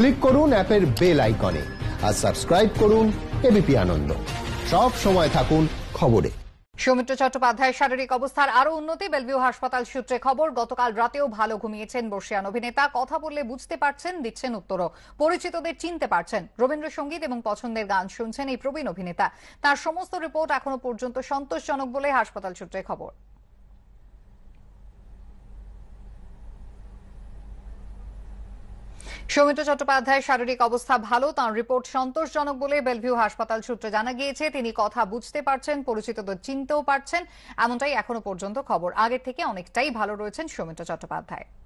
click করুন অ্যাপের bell আইকনে আর সাবস্ক্রাইব করুন এবিপি আনন্দ সব সময় থাকুন খবরে সৌমিত্র চট্টোপাধ্যায়ের শারীরিক অবস্থার আরও উন্নতি বেলভিউ হাসপাতাল সূত্রে খবর গতকাল রাতেও ভালো ঘুমিয়েছেন বর্ষিয়ান অভিনেতা কথা বললে বুঝতে পারছেন দিচ্ছেন উত্তরও পরিচিতদের চিনতে পারছেন রবীন্দ্রসঙ্গীত এবং পছন্দের গান শুনছেন এই প্রবীণ অভিনেতা তার সমস্ত রিপোর্ট এখনো পর্যন্ত সন্তোষজনক বলে হাসপাতাল সূত্রে খবর সৌমিত্র চট্টোপাধ্যায় শারীরিক অবস্থা ভালো তাঁর রিপোর্ট সন্তোষজনক বলে বেলভিউ হাসপাতাল সূত্রে জানা গিয়েছে তিনি কথা বুঝতে পারছেন পরিচিতদের চিনতেও পারছেন এমনটাই এখনো পর্যন্ত খবর আগের থেকে অনেকটাই ভালো রয়েছেন সৌমিত্র চট্টোপাধ্যায়